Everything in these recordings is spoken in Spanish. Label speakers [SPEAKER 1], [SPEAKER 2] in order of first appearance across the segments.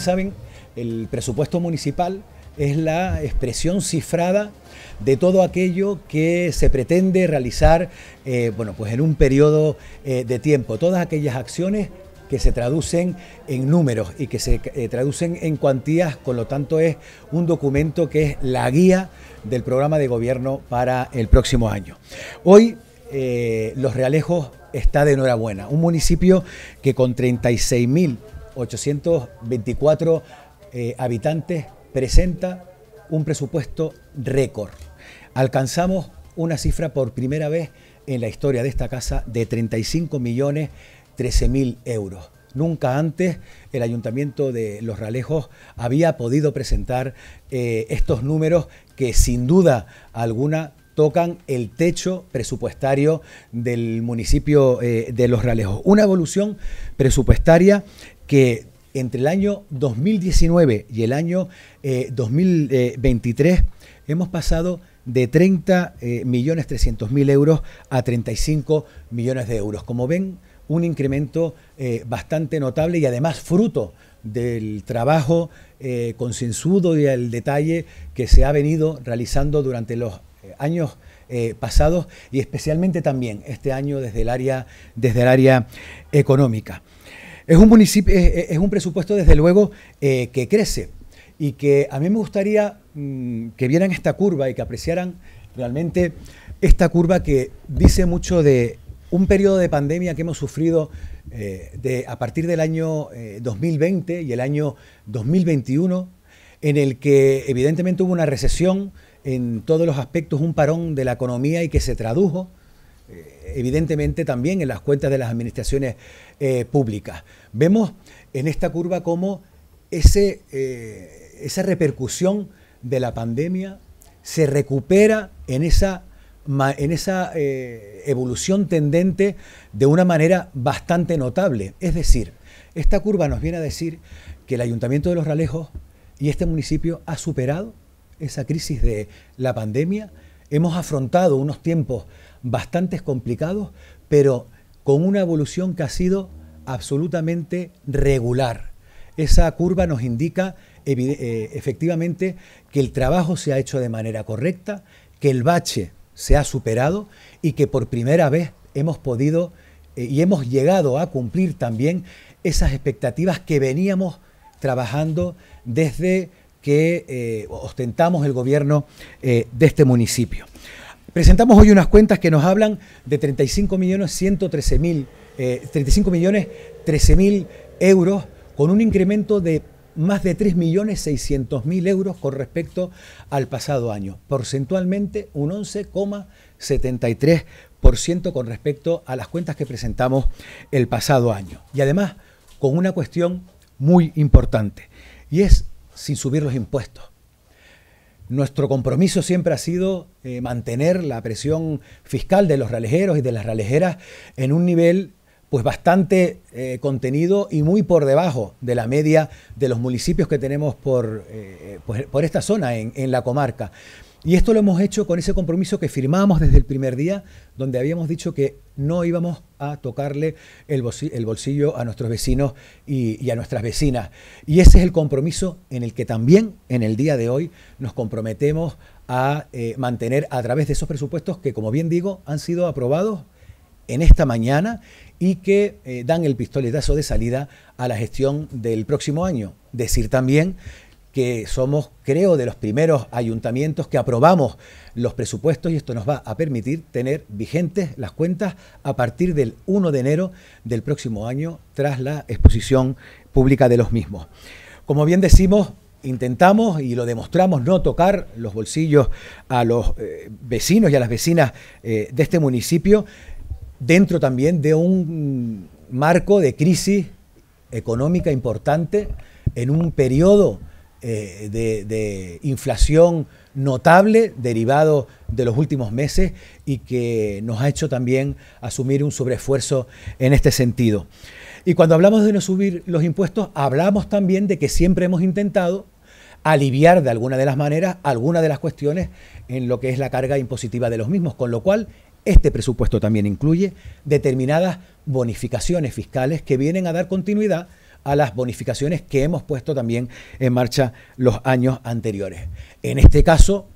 [SPEAKER 1] saben, el presupuesto municipal es la expresión cifrada de todo aquello que se pretende realizar eh, bueno, pues en un periodo eh, de tiempo. Todas aquellas acciones que se traducen en números y que se eh, traducen en cuantías, con lo tanto es un documento que es la guía del programa de gobierno para el próximo año. Hoy Los Realejos está de enhorabuena, un municipio que con 36.000 824 eh, habitantes, presenta un presupuesto récord. Alcanzamos una cifra por primera vez en la historia de esta casa de 35 millones 13 mil euros. Nunca antes el Ayuntamiento de Los Ralejos había podido presentar eh, estos números que sin duda alguna tocan el techo presupuestario del municipio eh, de Los Ralejos. Una evolución presupuestaria que entre el año 2019 y el año 2023 eh, hemos pasado de 30.300.000 eh, euros a 35 millones de euros. Como ven, un incremento eh, bastante notable y además fruto del trabajo consensuado y el detalle que se ha venido realizando durante los años pasados y especialmente también este año desde el área, desde el área económica. Es un municipio, es, un presupuesto desde luego eh, que crece y que a mí me gustaría mm, que vieran esta curva y que apreciaran realmente esta curva que dice mucho de un periodo de pandemia que hemos sufrido eh, de, a partir del año 2020 eh, y el año 2021, en el que evidentemente hubo una recesión en todos los aspectos, un parón de la economía y que se tradujo eh, evidentemente también en las cuentas de las administraciones eh, públicas. Vemos en esta curva cómo ese, eh, esa repercusión de la pandemia se recupera en esa, en esa evolución tendente de una manera bastante notable. Es decir, esta curva nos viene a decir que el Ayuntamiento de Los Ralejos y este municipio ha superado esa crisis de la pandemia. Hemos afrontado unos tiempos bastantes complicados, pero con una evolución que ha sido absolutamente regular. Esa curva nos indica eh, efectivamente que el trabajo se ha hecho de manera correcta, que el bache se ha superado y que por primera vez hemos podido eh, y hemos llegado a cumplir también esas expectativas que veníamos trabajando desde que eh, ostentamos el gobierno de este municipio. Presentamos hoy unas cuentas que nos hablan de 35 millones 35 eh, millones 13 mil euros con un incremento de más de 3 millones 600 mil euros con respecto al pasado año, porcentualmente un 11,73% con respecto a las cuentas que presentamos el pasado año. Y además con una cuestión muy importante y es sin subir los impuestos. Nuestro compromiso siempre ha sido eh, mantener la presión fiscal de los ralejeros y de las ralejeras en un nivel pues bastante eh, contenido y muy por debajo de la media de los municipios que tenemos por, eh, pues, por, esta zona en, en la comarca. Y esto lo hemos hecho con ese compromiso que firmamos desde el primer día, donde habíamos dicho que no íbamos a tocarle el, bolsillo a nuestros vecinos y, a nuestras vecinas. Y ese es el compromiso en el que también en el día de hoy nos comprometemos a eh, mantener a través de esos presupuestos que, como bien digo, han sido aprobados en esta mañana y que eh, dan el pistoletazo de salida a la gestión del próximo año. Decir también que somos, creo, de los primeros ayuntamientos que aprobamos los presupuestos y esto nos va a permitir tener vigentes las cuentas a partir del 1 de enero del próximo año tras la exposición pública de los mismos. Como bien decimos, intentamos y lo demostramos no tocar los bolsillos a los eh, vecinos y a las vecinas eh, de este municipio dentro también de un marco de crisis económica importante en un periodo eh, de, inflación notable derivado de los últimos meses y que nos ha hecho también asumir un sobreesfuerzo en este sentido. Y cuando hablamos de no subir los impuestos, hablamos también de que siempre hemos intentado aliviar de alguna de las maneras algunas de las cuestiones en lo que es la carga impositiva de los mismos, con lo cual este presupuesto también incluye determinadas bonificaciones fiscales que vienen a dar continuidad a las bonificaciones que hemos puesto también en marcha los años anteriores. En este caso,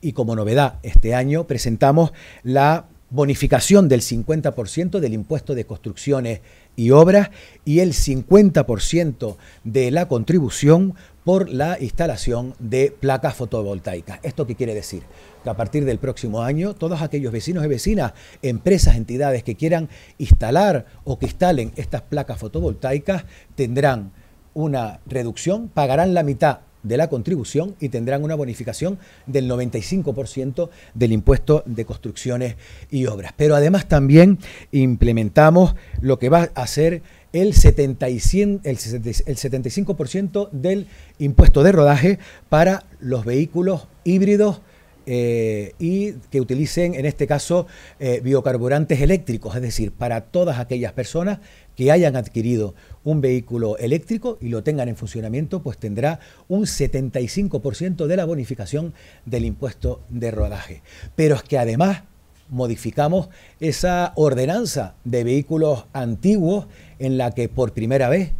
[SPEAKER 1] y como novedad, este año presentamos la bonificación del 50% del impuesto de construcciones y obras y el 50% de la contribución por la instalación de placas fotovoltaicas. ¿Esto qué quiere decir? Que a partir del próximo año, todos aquellos vecinos y vecinas, empresas, entidades que quieran instalar o que instalen estas placas fotovoltaicas, tendrán una reducción, pagarán la mitad de la contribución y tendrán una bonificación del 95% del impuesto de construcciones y obras. Pero además también implementamos lo que va a ser el, 75% del impuesto de rodaje para los vehículos híbridos eh, y que utilicen, en este caso, eh, biocarburantes eléctricos, es decir, para todas aquellas personas que hayan adquirido un vehículo eléctrico y lo tengan en funcionamiento, pues tendrá un 75% de la bonificación del impuesto de rodaje. Pero es que además modificamos esa ordenanza de vehículos antiguos en la que por primera vez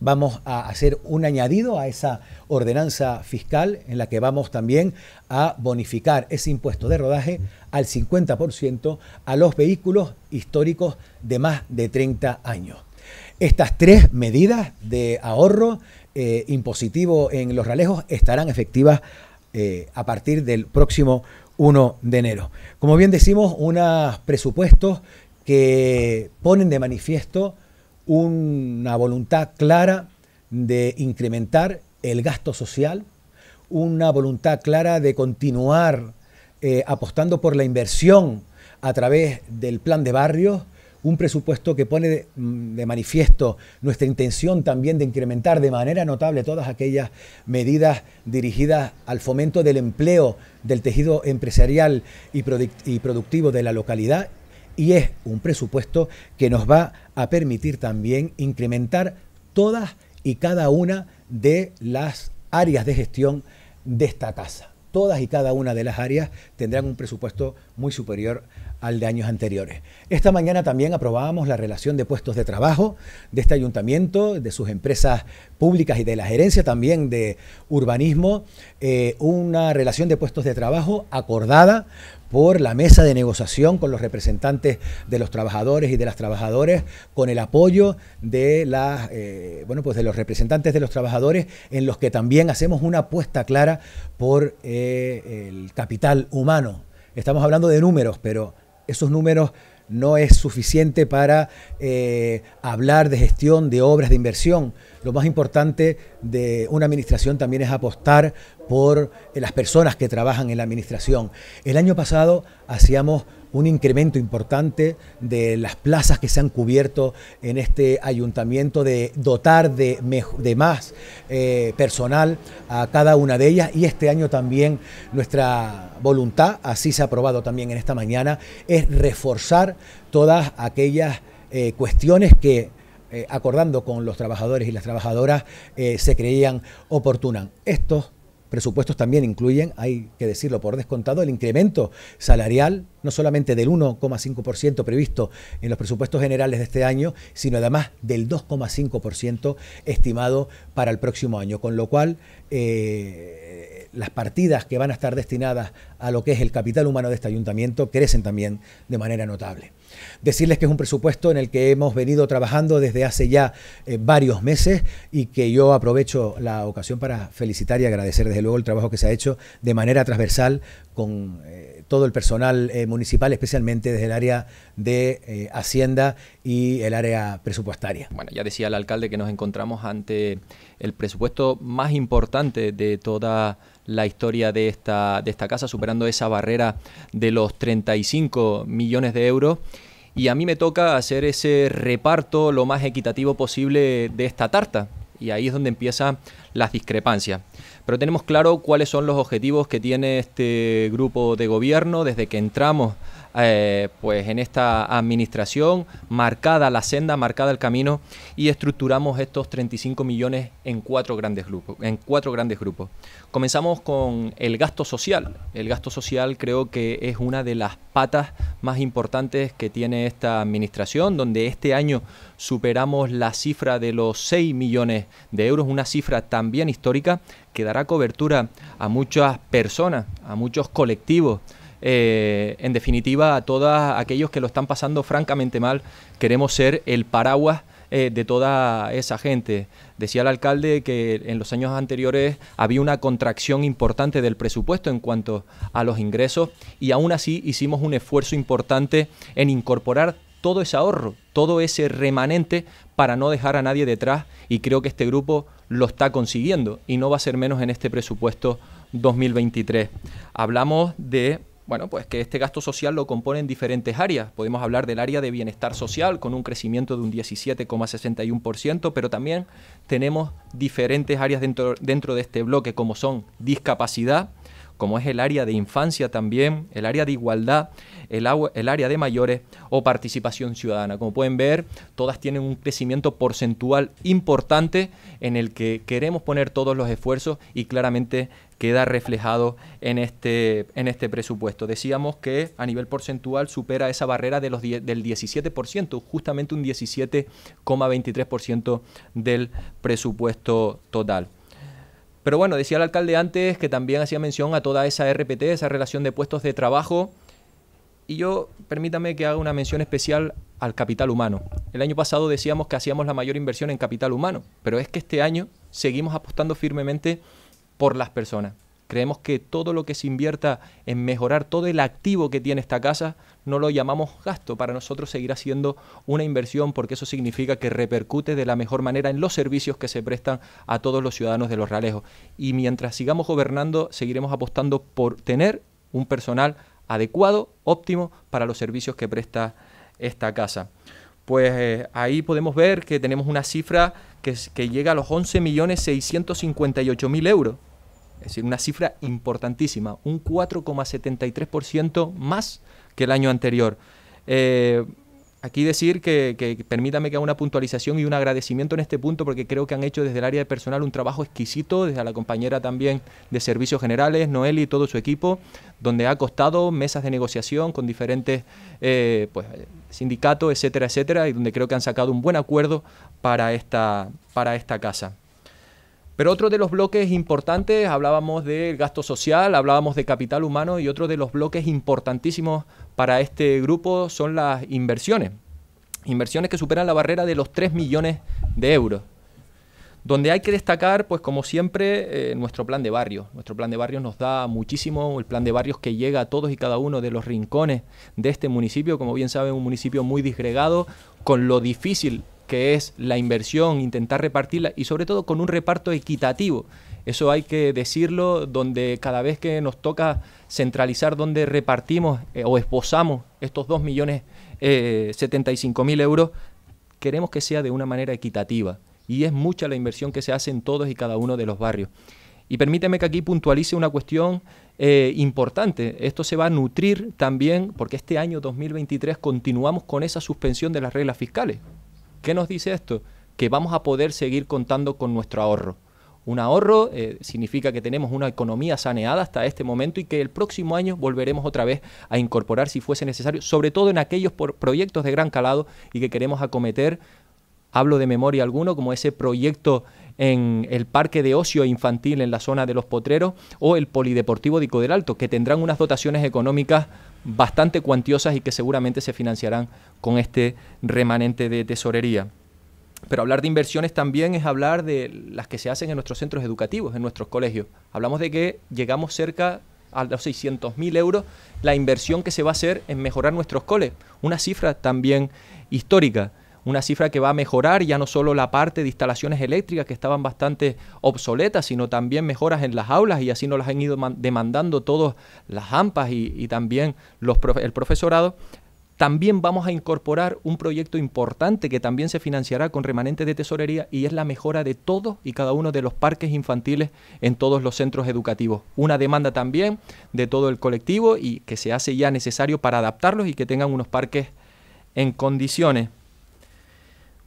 [SPEAKER 1] vamos a hacer un añadido a esa ordenanza fiscal en la que vamos también a bonificar ese impuesto de rodaje al 50% a los vehículos históricos de más de 30 años. Estas tres medidas de ahorro eh, impositivo en los ralejos estarán efectivas eh, a partir del próximo 1 de enero. Como bien decimos, unos presupuestos que ponen de manifiesto una voluntad clara de incrementar el gasto social, una voluntad clara de continuar eh, apostando por la inversión a través del plan de barrios un presupuesto que pone mm, de, manifiesto nuestra intención también de incrementar de manera notable todas aquellas medidas dirigidas al fomento del empleo, del tejido empresarial y, y productivo de la localidad. Y es un presupuesto que nos va a permitir también incrementar todas y cada una de las áreas de gestión de esta casa. Todas y cada una de las áreas tendrán un presupuesto muy superior al de años anteriores. Esta mañana también aprobábamos la relación de puestos de trabajo de este ayuntamiento, de sus empresas públicas y de la gerencia también de urbanismo, eh, una relación de puestos de trabajo acordada por la mesa de negociación con los representantes de los trabajadores y de las trabajadoras, con el apoyo de, las, eh, bueno, pues de los representantes de los trabajadores, en los que también hacemos una apuesta clara por eh, el capital humano. Estamos hablando de números, pero esos números no es suficiente para eh, hablar de gestión, de obras, de inversión. Lo más importante de una administración también es apostar por eh, las personas que trabajan en la administración. El año pasado hacíamos un incremento importante de las plazas que se han cubierto en este ayuntamiento, de dotar de, más eh, personal a cada una de ellas y este año también nuestra voluntad, así se ha aprobado también en esta mañana, es reforzar todas aquellas eh, cuestiones que eh, acordando con los trabajadores y las trabajadoras, se creían oportunas presupuestos también incluyen, hay que decirlo por descontado, el incremento salarial, no solamente del 1,5% previsto en los presupuestos generales de este año, sino además del 2,5% estimado para el próximo año. Con lo cual, eh, las partidas que van a estar destinadas a lo que es el capital humano de este ayuntamiento crecen también de manera notable. Decirles que es un presupuesto en el que hemos venido trabajando desde hace ya eh, varios meses y que yo aprovecho la ocasión para felicitar y agradecer desde luego el trabajo que se ha hecho de manera transversal con... Eh, todo el personal eh, municipal, especialmente desde el área de eh, Hacienda y el área presupuestaria.
[SPEAKER 2] Bueno, ya decía el alcalde que nos encontramos ante el presupuesto más importante de toda la historia de esta, de esta casa, superando esa barrera de los 35 millones de euros y a mí me toca hacer ese reparto lo más equitativo posible de esta tarta, y ahí es donde empiezan las discrepancias. Pero tenemos claro cuáles son los objetivos que tiene este grupo de gobierno desde que entramos eh, pues en esta administración, marcada la senda, marcada el camino y estructuramos estos 35 millones en cuatro grandes grupos. En cuatro grandes grupos. Comenzamos con el gasto social. El gasto social creo que es una de las patas más importantes que tiene esta administración, donde este año superamos la cifra de los 6 millones de euros, una cifra también histórica que dará cobertura a muchas personas, a muchos colectivos eh, en definitiva, a todos aquellos que lo están pasando francamente mal. Queremos ser el paraguas eh, de toda esa gente. Decía el alcalde que en los años anteriores había una contracción importante del presupuesto en cuanto a los ingresos y aún así hicimos un esfuerzo importante en incorporar todo ese ahorro, todo ese remanente para no dejar a nadie detrás y creo que este grupo lo está consiguiendo y no va a ser menos en este presupuesto 2023. Hablamos de bueno, pues que este gasto social lo componen diferentes áreas. Podemos hablar del área de bienestar social con un crecimiento de un 17,61%, pero también tenemos diferentes áreas dentro, dentro de este bloque como son discapacidad, como es el área de infancia también, el área de igualdad, el, el, área de mayores o participación ciudadana. Como pueden ver, todas tienen un crecimiento porcentual importante en el que queremos poner todos los esfuerzos y claramente queda reflejado en este, en este presupuesto. Decíamos que a nivel porcentual supera esa barrera de los del 17%, justamente un 17,23% del presupuesto total. Pero bueno, decía el alcalde antes que también hacía mención a toda esa RPT, esa relación de puestos de trabajo. Y yo, permítame que haga una mención especial al capital humano. El año pasado decíamos que hacíamos la mayor inversión en capital humano, pero es que este año seguimos apostando firmemente por las personas. Creemos que todo lo que se invierta en mejorar todo el activo que tiene esta casa no lo llamamos gasto. Para nosotros seguirá siendo una inversión porque eso significa que repercute de la mejor manera en los servicios que se prestan a todos los ciudadanos de los Ralejos. Y mientras sigamos gobernando, seguiremos apostando por tener un personal adecuado, óptimo para los servicios que presta esta casa pues eh, ahí podemos ver que tenemos una cifra que, llega a los 11.658.000 euros. Es decir, una cifra importantísima, un 4,73% más que el año anterior. Eh, Aquí decir que, permítame que haga una puntualización y un agradecimiento en este punto porque creo que han hecho desde el área de personal un trabajo exquisito, desde la compañera también de Servicios Generales, Noel y todo su equipo, donde ha costado mesas de negociación con diferentes eh, pues, sindicatos, etcétera, etcétera, y donde creo que han sacado un buen acuerdo para esta, para esta casa. Pero otro de los bloques importantes, hablábamos del gasto social, hablábamos de capital humano y otro de los bloques importantísimos para este grupo son las inversiones. Inversiones que superan la barrera de los 3 millones de euros. Donde hay que destacar, pues como siempre, eh, nuestro plan de barrios. Nuestro plan de barrios nos da muchísimo, el plan de barrios que llega a todos y cada uno de los rincones de este municipio, como bien saben, un municipio muy disgregado, con lo difícil que es la inversión, intentar repartirla y sobre todo con un reparto equitativo. Eso hay que decirlo, donde cada vez que nos toca centralizar donde repartimos eh, o esbozamos estos 2 millones 75 eh, mil euros, queremos que sea de una manera equitativa. Y es mucha la inversión que se hace en todos y cada uno de los barrios. Y permíteme que aquí puntualice una cuestión eh, importante. Esto se va a nutrir también porque este año 2023 continuamos con esa suspensión de las reglas fiscales. ¿Qué nos dice esto? Que vamos a poder seguir contando con nuestro ahorro. Un ahorro eh, significa que tenemos una economía saneada hasta este momento y que el próximo año volveremos otra vez a incorporar si fuese necesario, sobre todo en aquellos proyectos de gran calado y que queremos acometer hablo de memoria alguno, como ese proyecto en el parque de ocio infantil en la zona de Los Potreros o el polideportivo de del Alto, que tendrán unas dotaciones económicas bastante cuantiosas y que seguramente se financiarán con este remanente de tesorería. Pero hablar de inversiones también es hablar de las que se hacen en nuestros centros educativos, en nuestros colegios. Hablamos de que llegamos cerca a los 600.000 euros la inversión que se va a hacer en mejorar nuestros coles, una cifra también histórica una cifra que va a mejorar ya no solo la parte de instalaciones eléctricas que estaban bastante obsoletas, sino también mejoras en las aulas y así nos las han ido demandando todos las AMPAs y, también los el profesorado. También vamos a incorporar un proyecto importante que también se financiará con remanentes de tesorería y es la mejora de todos y cada uno de los parques infantiles en todos los centros educativos. Una demanda también de todo el colectivo y que se hace ya necesario para adaptarlos y que tengan unos parques en condiciones.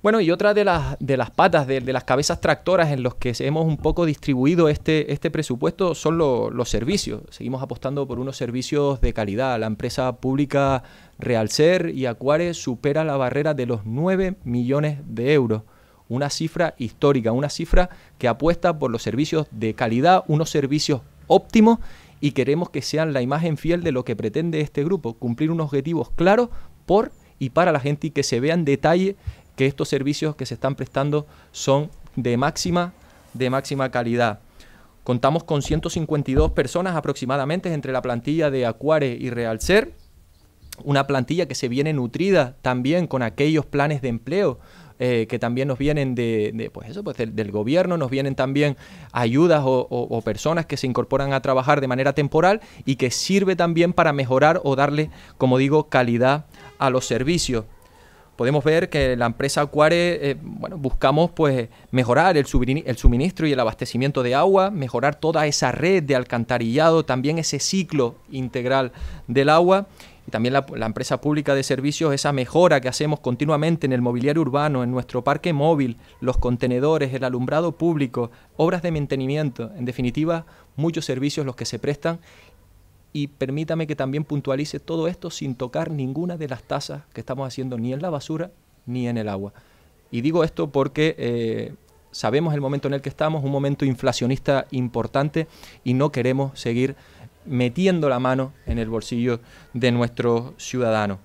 [SPEAKER 2] Bueno, y otra de las, de las patas, de, las cabezas tractoras en los que hemos un poco distribuido este, este presupuesto son los servicios. Seguimos apostando por unos servicios de calidad. La empresa pública Realcer y Acuare supera la barrera de los 9 millones de euros. Una cifra histórica, una cifra que apuesta por los servicios de calidad, unos servicios óptimos y queremos que sean la imagen fiel de lo que pretende este grupo, cumplir unos objetivos claros por y para la gente y que se vea en detalle que estos servicios que se están prestando son de máxima, de máxima calidad. Contamos con 152 personas aproximadamente entre la plantilla de Acuare y Realcer, una plantilla que se viene nutrida también con aquellos planes de empleo eh, que también nos vienen de, pues eso, pues del, gobierno, nos vienen también ayudas o, personas que se incorporan a trabajar de manera temporal y que sirve también para mejorar o darle, como digo, calidad a los servicios podemos ver que la empresa Acuare, eh, bueno, buscamos pues mejorar el, suministro y el abastecimiento de agua, mejorar toda esa red de alcantarillado, también ese ciclo integral del agua y también la, empresa pública de servicios, esa mejora que hacemos continuamente en el mobiliario urbano, en nuestro parque móvil, los contenedores, el alumbrado público, obras de mantenimiento, en definitiva, muchos servicios los que se prestan y permítame que también puntualice todo esto sin tocar ninguna de las tasas que estamos haciendo ni en la basura ni en el agua. Y digo esto porque eh, sabemos el momento en el que estamos, un momento inflacionista importante y no queremos seguir metiendo la mano en el bolsillo de nuestros ciudadanos.